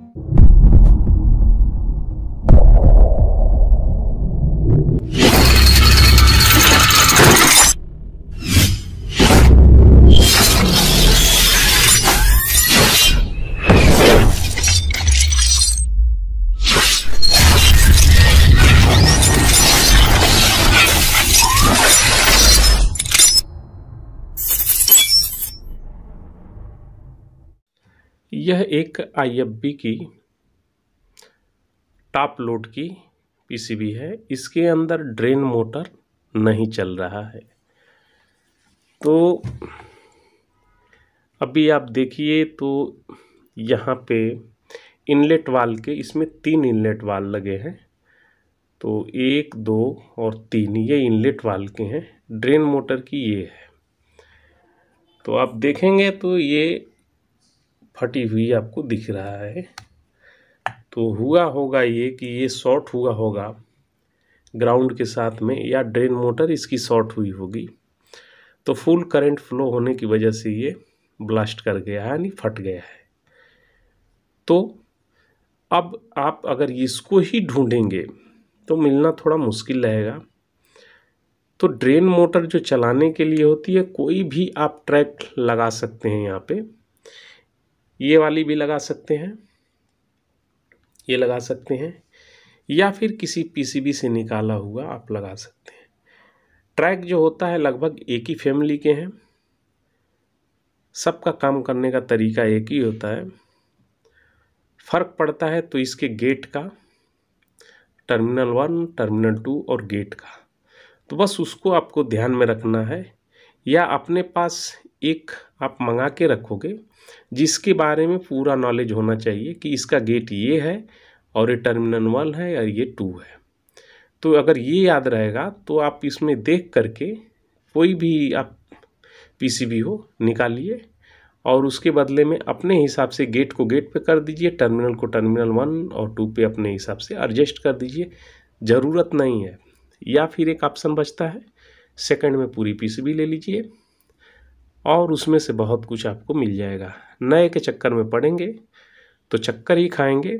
Thank you. यह एक आई की टॉप लोड की पीसीबी है इसके अंदर ड्रेन मोटर नहीं चल रहा है तो अभी आप देखिए तो यहाँ पे इनलेट वाल के इसमें तीन इनलेट वाल लगे हैं तो एक दो और तीन ये इनलेट वाल के हैं ड्रेन मोटर की ये है तो आप देखेंगे तो ये फटी हुई आपको दिख रहा है तो हुआ होगा ये कि ये शॉर्ट हुआ होगा ग्राउंड के साथ में या ड्रेन मोटर इसकी शॉर्ट हुई होगी तो फुल करंट फ्लो होने की वजह से ये ब्लास्ट कर गया है यानी फट गया है तो अब आप अगर इसको ही ढूंढेंगे तो मिलना थोड़ा मुश्किल रहेगा तो ड्रेन मोटर जो चलाने के लिए होती है कोई भी आप ट्रैक लगा सकते हैं यहाँ पे ये वाली भी लगा सकते हैं ये लगा सकते हैं या फिर किसी पीसीबी से निकाला हुआ आप लगा सकते हैं ट्रैक जो होता है लगभग एक ही फैमिली के हैं सबका काम करने का तरीका एक ही होता है फ़र्क पड़ता है तो इसके गेट का टर्मिनल वन टर्मिनल टू और गेट का तो बस उसको आपको ध्यान में रखना है या अपने पास एक आप मंगा के रखोगे जिसके बारे में पूरा नॉलेज होना चाहिए कि इसका गेट ये है और ये टर्मिनल वन है और ये टू है तो अगर ये याद रहेगा तो आप इसमें देख करके कोई भी आप पीसीबी हो निकालिए और उसके बदले में अपने हिसाब से गेट को गेट पे कर दीजिए टर्मिनल को टर्मिनल वन और टू पे अपने हिसाब से एडजस्ट कर दीजिए ज़रूरत नहीं है या फिर एक ऑप्शन बचता है सेकंड में पूरी पीसीबी ले लीजिए और उसमें से बहुत कुछ आपको मिल जाएगा नए के चक्कर में पड़ेंगे तो चक्कर ही खाएंगे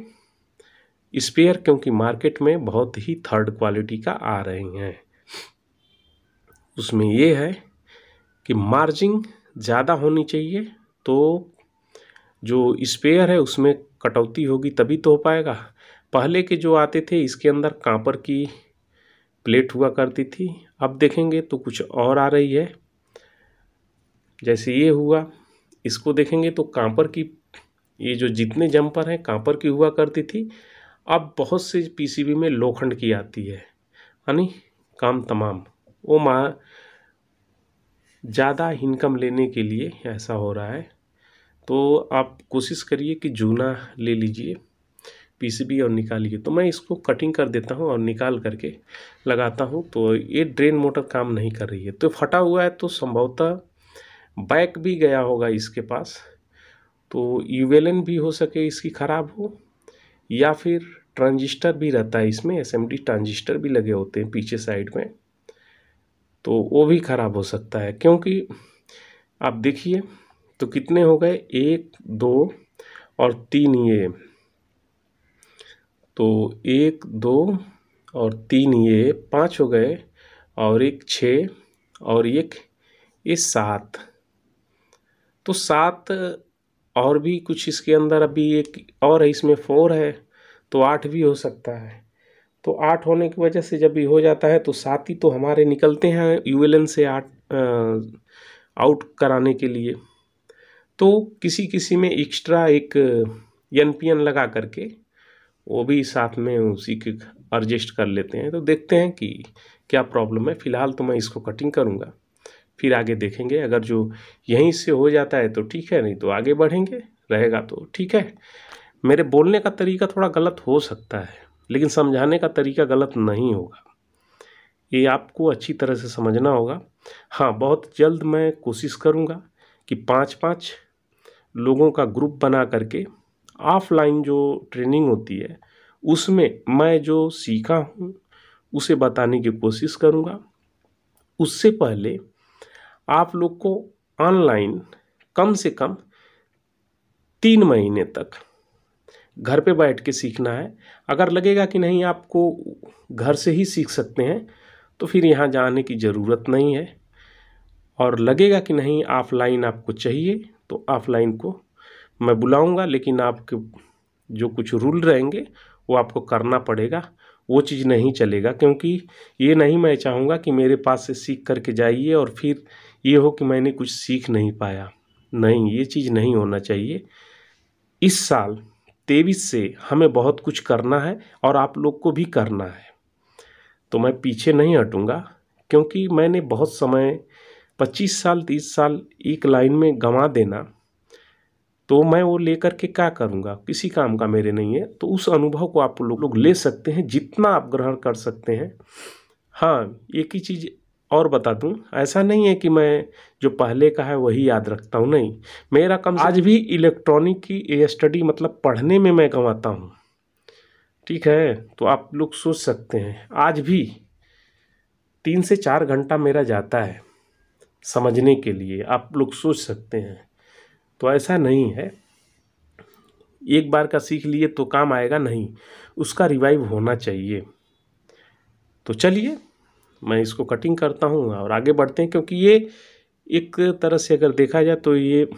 स्पेयर क्योंकि मार्केट में बहुत ही थर्ड क्वालिटी का आ रहे हैं उसमें ये है कि मार्जिंग ज़्यादा होनी चाहिए तो जो स्पेयर है उसमें कटौती होगी तभी तो हो पाएगा पहले के जो आते थे इसके अंदर कांपर की प्लेट हुआ करती थी अब देखेंगे तो कुछ और आ रही है जैसे ये हुआ इसको देखेंगे तो कांपर की ये जो जितने जम्पर हैं कांपर की हुआ करती थी अब बहुत से पीसीबी में लोखंड की आती है यानी काम तमाम वो माँ ज़्यादा इनकम लेने के लिए ऐसा हो रहा है तो आप कोशिश करिए कि जूना ले लीजिए पीसीबी और निकालिए तो मैं इसको कटिंग कर देता हूँ और निकाल करके लगाता हूँ तो ये ड्रेन मोटर काम नहीं कर रही है तो फटा हुआ है तो संभवतः बैक भी गया होगा इसके पास तो यूवेलन भी हो सके इसकी ख़राब हो या फिर ट्रांजिस्टर भी रहता है इसमें एस ट्रांजिस्टर भी लगे होते हैं पीछे साइड में तो वो भी ख़राब हो सकता है क्योंकि आप देखिए तो कितने हो गए एक दो और तीन ये तो एक दो और तीन ये पाँच हो गए और एक छः और एक ये सात तो सात और भी कुछ इसके अंदर अभी एक और है इसमें फोर है तो आठ भी हो सकता है तो आठ होने की वजह से जब ये हो जाता है तो सात ही तो हमारे निकलते हैं यू से आठ आउट कराने के लिए तो किसी किसी में एक्स्ट्रा एक एन पी एन लगा करके वो भी साथ में उसी के एडजस्ट कर लेते हैं तो देखते हैं कि क्या प्रॉब्लम है फ़िलहाल तो मैं इसको कटिंग करूँगा फिर आगे देखेंगे अगर जो यहीं से हो जाता है तो ठीक है नहीं तो आगे बढ़ेंगे रहेगा तो ठीक है मेरे बोलने का तरीका थोड़ा गलत हो सकता है लेकिन समझाने का तरीका गलत नहीं होगा ये आपको अच्छी तरह से समझना होगा हाँ बहुत जल्द मैं कोशिश करूँगा कि पाँच पाँच लोगों का ग्रुप बना करके ऑफलाइन जो ट्रेनिंग होती है उसमें मैं जो सीखा हूँ उसे बताने की कोशिश करूँगा उससे पहले आप लोग को ऑनलाइन कम से कम तीन महीने तक घर पे बैठ के सीखना है अगर लगेगा कि नहीं आपको घर से ही सीख सकते हैं तो फिर यहाँ जाने की ज़रूरत नहीं है और लगेगा कि नहीं ऑफलाइन आपको चाहिए तो ऑफलाइन को मैं बुलाऊंगा लेकिन आपके जो कुछ रूल रहेंगे वो आपको करना पड़ेगा वो चीज़ नहीं चलेगा क्योंकि ये नहीं मैं चाहूँगा कि मेरे पास से सीख करके जाइए और फिर ये हो कि मैंने कुछ सीख नहीं पाया नहीं ये चीज़ नहीं होना चाहिए इस साल तेईस से हमें बहुत कुछ करना है और आप लोग को भी करना है तो मैं पीछे नहीं हटूँगा क्योंकि मैंने बहुत समय 25 साल 30 साल एक लाइन में गंवा देना तो मैं वो लेकर के क्या करूँगा किसी काम का मेरे नहीं है तो उस अनुभव को आप लोग लो ले सकते हैं जितना आप ग्रहण कर सकते हैं हाँ एक ही चीज़ और बता दूं ऐसा नहीं है कि मैं जो पहले का है वही याद रखता हूँ नहीं मेरा कम आज भी इलेक्ट्रॉनिक की स्टडी मतलब पढ़ने में मैं कमाता हूँ ठीक है तो आप लोग सोच सकते हैं आज भी तीन से चार घंटा मेरा जाता है समझने के लिए आप लोग सोच सकते हैं तो ऐसा नहीं है एक बार का सीख लिए तो काम आएगा नहीं उसका रिवाइव होना चाहिए तो चलिए मैं इसको कटिंग करता हूँ और आगे बढ़ते हैं क्योंकि ये एक तरह से अगर देखा जाए तो ये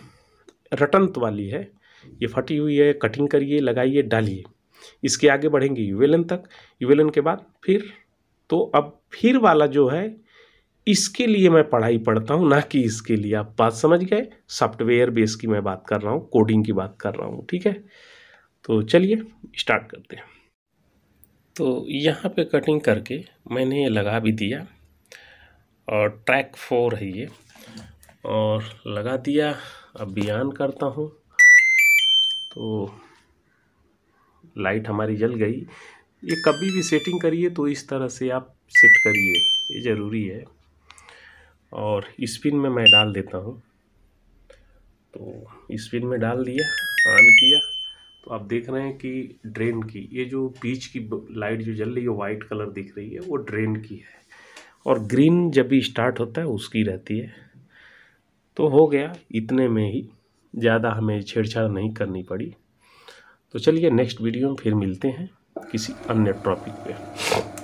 रटंत वाली है ये फटी हुई है कटिंग करिए लगाइए डालिए इसके आगे बढ़ेंगे यूवेलन तक यूवेलन के बाद फिर तो अब फिर वाला जो है इसके लिए मैं पढ़ाई पढ़ता हूँ ना कि इसके लिए आप बात समझ गए सॉफ्टवेयर बेस की मैं बात कर रहा हूँ कोडिंग की बात कर रहा हूँ ठीक है तो चलिए स्टार्ट करते हैं तो यहाँ पे कटिंग करके मैंने ये लगा भी दिया और ट्रैक फोर है ये और लगा दिया अब बयान करता हूँ तो लाइट हमारी जल गई ये कभी भी सेटिंग करिए तो इस तरह से आप सेट करिए ये ज़रूरी है और स्पिन में मैं डाल देता हूँ तो स्पिन में डाल दिया ऑन किया तो आप देख रहे हैं कि ड्रेन की ये जो बीच की लाइट जो जल रही है वाइट कलर दिख रही है वो ड्रेन की है और ग्रीन जब भी स्टार्ट होता है उसकी रहती है तो हो गया इतने में ही ज़्यादा हमें छेड़छाड़ नहीं करनी पड़ी तो चलिए नेक्स्ट वीडियो में फिर मिलते हैं किसी अन्य टॉपिक पे